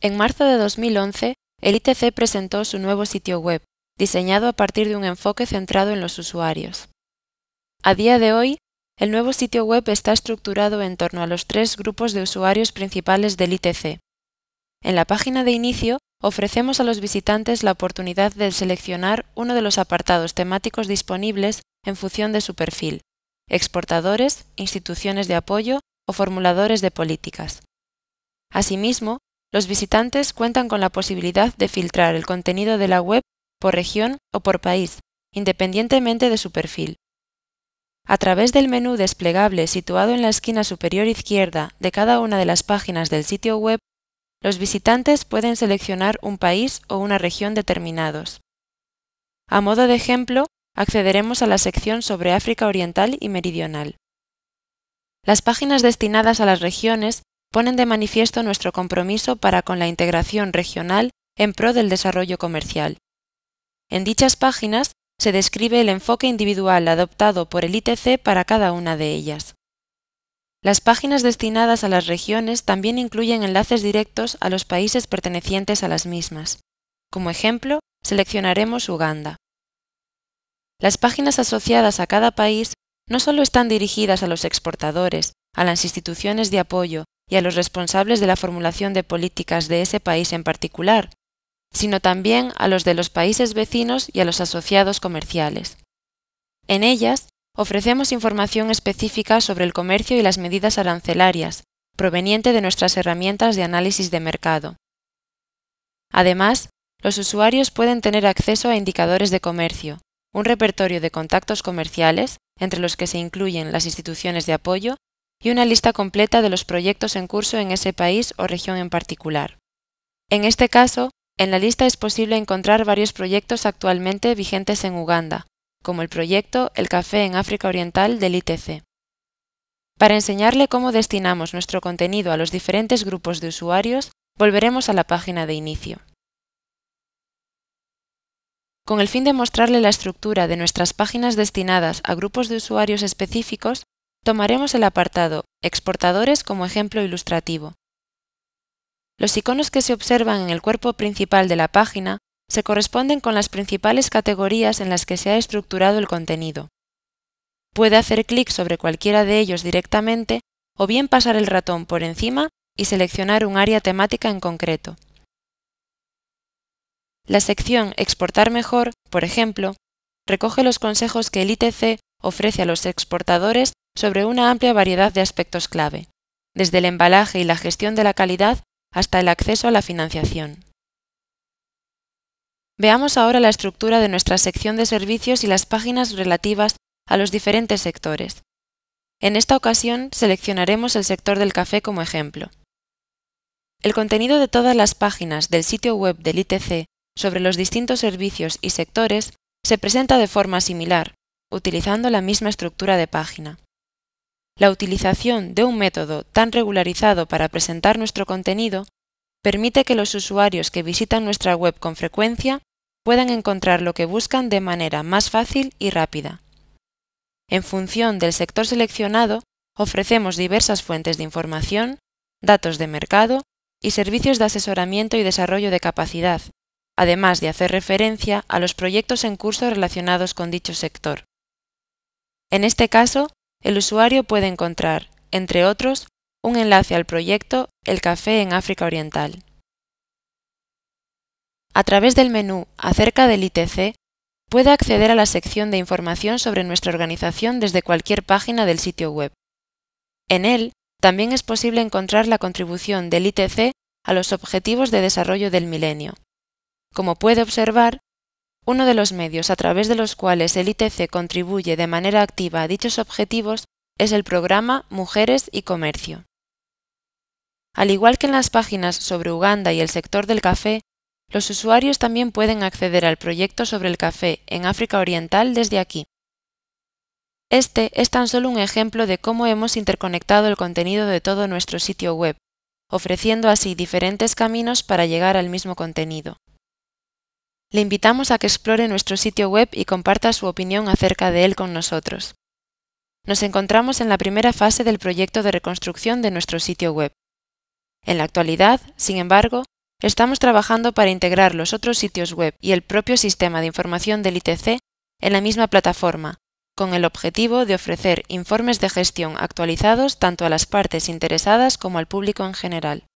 En marzo de 2011, el ITC presentó su nuevo sitio web, diseñado a partir de un enfoque centrado en los usuarios. A día de hoy, el nuevo sitio web está estructurado en torno a los tres grupos de usuarios principales del ITC. En la página de inicio ofrecemos a los visitantes la oportunidad de seleccionar uno de los apartados temáticos disponibles en función de su perfil, exportadores, instituciones de apoyo o formuladores de políticas. Asimismo, los visitantes cuentan con la posibilidad de filtrar el contenido de la web por región o por país, independientemente de su perfil. A través del menú desplegable situado en la esquina superior izquierda de cada una de las páginas del sitio web, los visitantes pueden seleccionar un país o una región determinados. A modo de ejemplo, accederemos a la sección sobre África Oriental y Meridional. Las páginas destinadas a las regiones ponen de manifiesto nuestro compromiso para con la integración regional en pro del desarrollo comercial. En dichas páginas se describe el enfoque individual adoptado por el ITC para cada una de ellas. Las páginas destinadas a las regiones también incluyen enlaces directos a los países pertenecientes a las mismas. Como ejemplo, seleccionaremos Uganda. Las páginas asociadas a cada país no solo están dirigidas a los exportadores, a las instituciones de apoyo, y a los responsables de la formulación de políticas de ese país en particular, sino también a los de los países vecinos y a los asociados comerciales. En ellas, ofrecemos información específica sobre el comercio y las medidas arancelarias, proveniente de nuestras herramientas de análisis de mercado. Además, los usuarios pueden tener acceso a indicadores de comercio, un repertorio de contactos comerciales, entre los que se incluyen las instituciones de apoyo y una lista completa de los proyectos en curso en ese país o región en particular. En este caso, en la lista es posible encontrar varios proyectos actualmente vigentes en Uganda, como el proyecto El café en África Oriental del ITC. Para enseñarle cómo destinamos nuestro contenido a los diferentes grupos de usuarios, volveremos a la página de inicio. Con el fin de mostrarle la estructura de nuestras páginas destinadas a grupos de usuarios específicos, tomaremos el apartado Exportadores como ejemplo ilustrativo. Los iconos que se observan en el cuerpo principal de la página se corresponden con las principales categorías en las que se ha estructurado el contenido. Puede hacer clic sobre cualquiera de ellos directamente o bien pasar el ratón por encima y seleccionar un área temática en concreto. La sección Exportar mejor, por ejemplo, recoge los consejos que el ITC ofrece a los exportadores sobre una amplia variedad de aspectos clave, desde el embalaje y la gestión de la calidad hasta el acceso a la financiación. Veamos ahora la estructura de nuestra sección de servicios y las páginas relativas a los diferentes sectores. En esta ocasión seleccionaremos el sector del café como ejemplo. El contenido de todas las páginas del sitio web del ITC sobre los distintos servicios y sectores se presenta de forma similar, utilizando la misma estructura de página. La utilización de un método tan regularizado para presentar nuestro contenido permite que los usuarios que visitan nuestra web con frecuencia puedan encontrar lo que buscan de manera más fácil y rápida. En función del sector seleccionado, ofrecemos diversas fuentes de información, datos de mercado y servicios de asesoramiento y desarrollo de capacidad, además de hacer referencia a los proyectos en curso relacionados con dicho sector. En este caso, el usuario puede encontrar, entre otros, un enlace al proyecto El café en África Oriental. A través del menú Acerca del ITC, puede acceder a la sección de información sobre nuestra organización desde cualquier página del sitio web. En él, también es posible encontrar la contribución del ITC a los Objetivos de Desarrollo del Milenio. Como puede observar, uno de los medios a través de los cuales el ITC contribuye de manera activa a dichos objetivos es el programa Mujeres y Comercio. Al igual que en las páginas sobre Uganda y el sector del café, los usuarios también pueden acceder al proyecto sobre el café en África Oriental desde aquí. Este es tan solo un ejemplo de cómo hemos interconectado el contenido de todo nuestro sitio web, ofreciendo así diferentes caminos para llegar al mismo contenido. Le invitamos a que explore nuestro sitio web y comparta su opinión acerca de él con nosotros. Nos encontramos en la primera fase del proyecto de reconstrucción de nuestro sitio web. En la actualidad, sin embargo, estamos trabajando para integrar los otros sitios web y el propio sistema de información del ITC en la misma plataforma, con el objetivo de ofrecer informes de gestión actualizados tanto a las partes interesadas como al público en general.